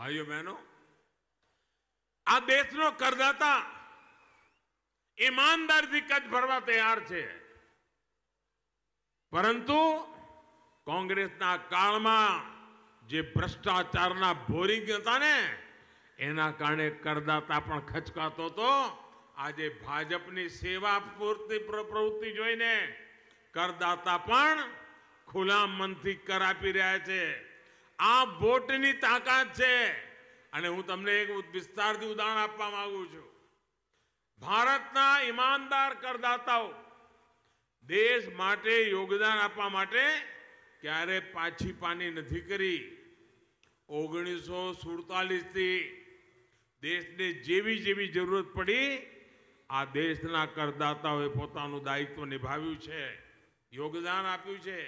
ભાઈઓ બહેનો આ દેશનો કરદાતા ઈમાનદારથી કચ્છ ભરવા તૈયાર છે પરંતુ કોંગ્રેસના કાળમાં જે ભ્રષ્ટાચારના ભોરી હતા ને એના કારણે કરદાતા પણ ખચકાતો હતો આજે ભાજપની સેવા પૂરતી પ્રવૃત્તિ જોઈને કરદાતા પણ ખુલ્લા મનથી કરાપી રહ્યા છે આ વોટની તાકાત છે અને હું તમને એક વિસ્તારથી ઉદાહરણ આપવા માંગુ છું ભારતના ઈમાનદાર કરદાતાઓ દેશ માટે યોગદાન આપવા માટે ક્યારે પાછી પાની નથી કરી ઓગણીસો સુડતાલીસથી દેશને જેવી જેવી જરૂરત પડી આ દેશના કરદાતાઓએ પોતાનું દાયિત્વ નિભાવ્યું છે યોગદાન આપ્યું છે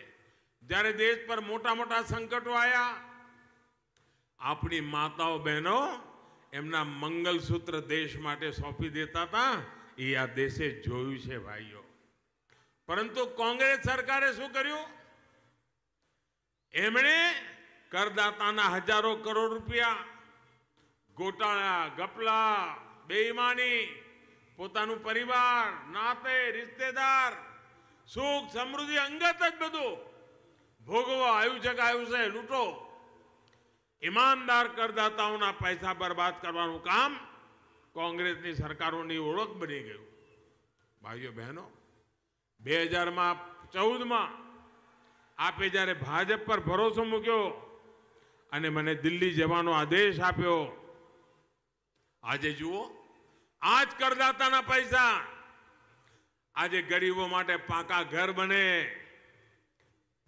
જ્યારે દેશ પર મોટા મોટા સંકટો આવ્યા આપણી માતાઓ બહેનો એમના મંગલસૂત્ર દેશ માટે સોંપી દેતા હતા એ આ દેશે જોયું છે ભાઈઓ પરંતુ કોંગ્રેસ સરકારે શું કર્યું એમણે કરદાતાના હજારો કરોડ રૂપિયા ગોટાળા ગપલા બેઈમાની પોતાનું પરિવાર નાતે રિશ્તેદાર સુખ સમૃદ્ધિ અંગત જ બધું ભોગવો આયોજક આવ્યું છે લૂંટો ઈમાનદાર કરદાતાઓના પૈસા બરબાદ કરવાનું કામ કોંગ્રેસની સરકારોની ઓળખ બની ગયું ભાઈઓ બહેનો બે હજારમાં ચૌદમાં આપે જ્યારે ભાજપ પર ભરોસો મૂક્યો અને મને દિલ્હી જવાનો આદેશ આપ્યો આજે જુઓ આજ કરદાતાના પૈસા આજે ગરીબો માટે પાકા ઘર બને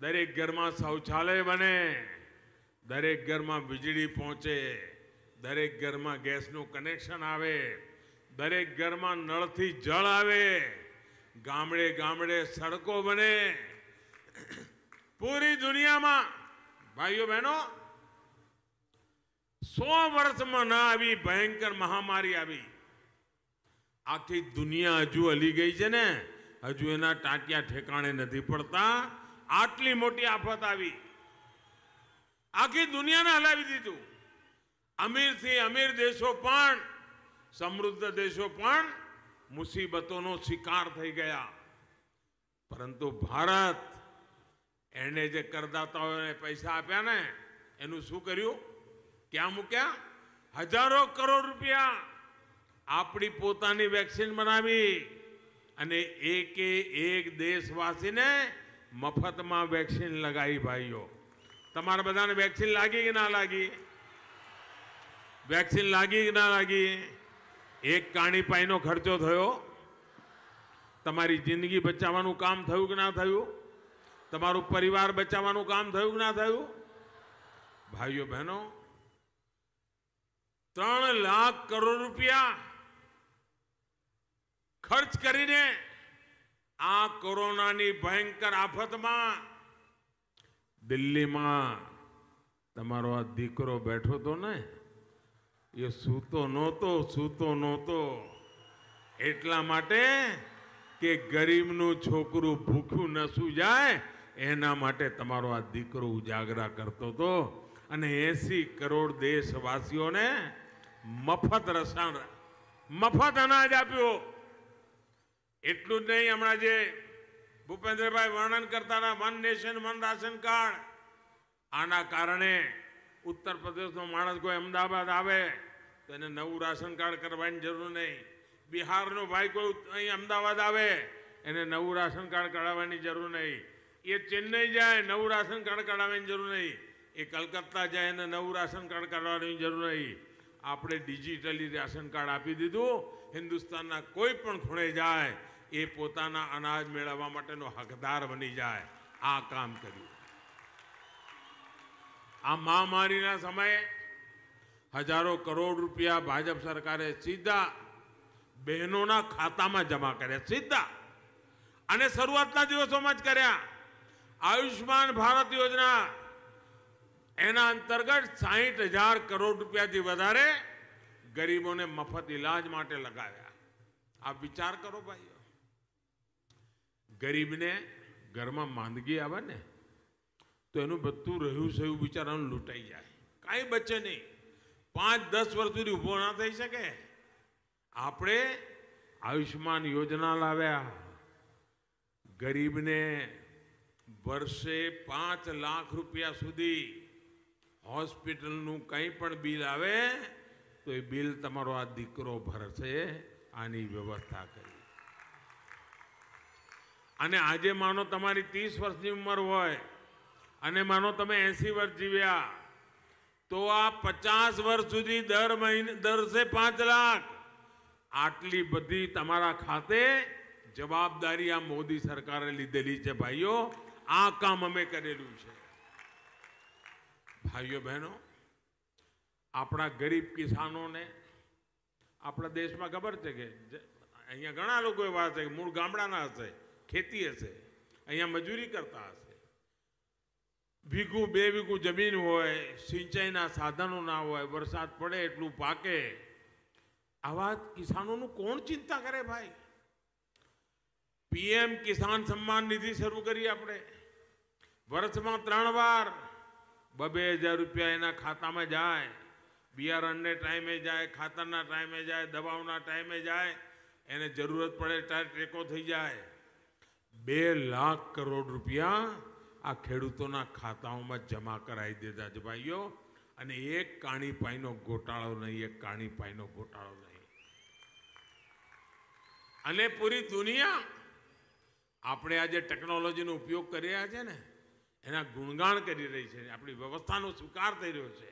દરેક ઘરમાં શૌચાલય બને દરેક ઘરમાં વીજળી પહોંચે દરેક ઘરમાં ગેસનું કનેક્શન આવે દરેક ઘરમાં નળથી જળ આવે ગામડે ગામડે સડકો બને પૂરી દુનિયામાં ભાઈઓ બહેનો સો વર્ષમાં ના આવી ભયંકર મહામારી આવી આખી દુનિયા હજુ હલી ગઈ છે ને હજુ એના ટાંટિયા ઠેકાણે નથી પડતા આટલી મોટી આફત આવી આખી દુનિયાને હલાવી દીધું અમીરથી અમીર દેશો પણ સમૃદ્ધ દેશો પણ મુસીબતોનો શિકાર થઈ ગયા પરંતુ ભારત એણે જે કરદાતાઓને પૈસા આપ્યા ને એનું શું કર્યું ક્યાં મૂક્યા હજારો કરોડ રૂપિયા આપણી પોતાની વેક્સિન બનાવી અને એકે એક દેશવાસીને મફતમાં વેક્સિન લગાવી ભાઈઓ તમારા બધાને વેક્સિન લાગી કે ના લાગી વેક્સિન લાગી કે ના લાગી એક કાણી પાઈનો ખર્ચો થયો તમારી જિંદગી બચાવવાનું કામ થયું કે ના થયું તમારું પરિવાર બચાવવાનું કામ થયું કે ના થયું ભાઈઓ બહેનો ત્રણ લાખ કરોડ રૂપિયા ખર્ચ કરીને આ કોરોનાની ભયંકર આફતમાં દિલ્હીમાં તમારો આ દીકરો બેઠો હતો ને એ સૂતો નહોતો સૂતો નહોતો એટલા માટે કે ગરીબનું છોકરું ભૂખ્યું ન સૂ જાય એના માટે તમારો આ દીકરો ઉજાગરા કરતો હતો અને એસી કરોડ દેશવાસીઓને મફત રસાણ મફત અનાજ આપ્યું એટલું જ નહીં હમણાં જે ભૂપેન્દ્રભાઈ વર્ણન કરતાના one nation one ration card આના કારણે ઉત્તર પ્રદેશનો માણસ કોઈ અમદાવાદ આવે તો એને નવું રાશન કાર્ડ કરવાની જરૂર નહીં બિહારનો ભાઈ કોઈ અહીં અમદાવાદ આવે એને નવું રાશન કાર્ડ કઢાવવાની જરૂર નહીં એ ચેન્નઈ જાય નવું રાશન કાર્ડ કઢાવવાની જરૂર નહીં એ કલકત્તા જાય એને નવું રાશન કાર્ડ કઢાવવાની જરૂર નહીં આપણે ડિજિટલી રાશન કાર્ડ આપી દીધું હિન્દુસ્તાનના કોઈ પણ ખૂણે જાય એ પોતાના અનાજ મેળવવા માટેનો હકદાર બની જાય આ કામ કર્યું આ મહામારીના સમયે હજારો કરોડ રૂપિયા ભાજપ સરકારે સીધા બહેનોના ખાતામાં જમા કર્યા સીધા અને શરૂઆતના દિવસોમાં જ કર્યા આયુષ્યમાન ભારત યોજના એના અંતર્ગત સાહીઠ હજાર કરોડ રૂપિયાથી વધારે ગરીબોને મફત ઇલાજ માટે લગાવ્યા આપ વિચાર કરો ભાઈ ગરીબને ઘરમાં માંદગી આવે ને તો એનું બધું રહ્યું સહ્યું બિચારાનું લૂંટાઈ જાય કાંઈ બચે નહીં પાંચ દસ વર્ષ સુધી ઊભો ના થઈ શકે આપણે આયુષ્યમાન યોજના લાવ્યા ગરીબને વર્ષે પાંચ લાખ રૂપિયા સુધી હોસ્પિટલનું કંઈ પણ બિલ આવે તો એ બિલ તમારો આ દીકરો ભરશે આની વ્યવસ્થા કરી અને આજે માનો તમારી ત્રીસ વર્ષની ઉંમર હોય અને માનો તમે એંસી વર્ષ જીવ્યા તો આ પચાસ વર્ષ સુધી દર મહિને દરસે પાંચ લાખ આટલી બધી તમારા ખાતે જવાબદારી આ મોદી સરકારે લીધેલી છે ભાઈઓ આ કામ અમે કરેલું છે ભાઈઓ બહેનો આપણા ગરીબ કિસાનોને આપણા દેશમાં ખબર છે કે અહીંયા ઘણા લોકો એવા હશે કે મૂળ ગામડાના હશે ખેતી હશે અહીંયા મજૂરી કરતા હશે વીઘું બે વીઘું જમીન હોય સિંચાઈના સાધનો ના હોય વરસાદ પડે એટલું પાકે આવા કિસાનોનું કોણ ચિંતા કરે ભાઈ પીએમ કિસાન સન્માન નિધિ શરૂ કરી આપણે વર્ષમાં ત્રણ વાર બબે હજાર રૂપિયા એના ખાતામાં જાય બિયારણને ટાઈમે જાય ખાતરના ટાઈમે જાય દવાઓના ટાઈમે જાય એને જરૂરત પડે ત્યારે ટેકો થઈ જાય બે લાખ કરોડ રૂપિયા આ ખેડૂતોના ખાતાઓમાં જમા કરાવી દીધા છે ભાઈઓ અને એક કાણીપાઈનો ગોટાળો નહીં એક કાણીપાઈનો ગોટાળો નહીં અને પૂરી દુનિયા આપણે આજે ટેકનોલોજીનો ઉપયોગ કરી રહ્યા છે ને એના ગુણગાન કરી રહી છે આપણી વ્યવસ્થાનો સ્વીકાર થઈ રહ્યો છે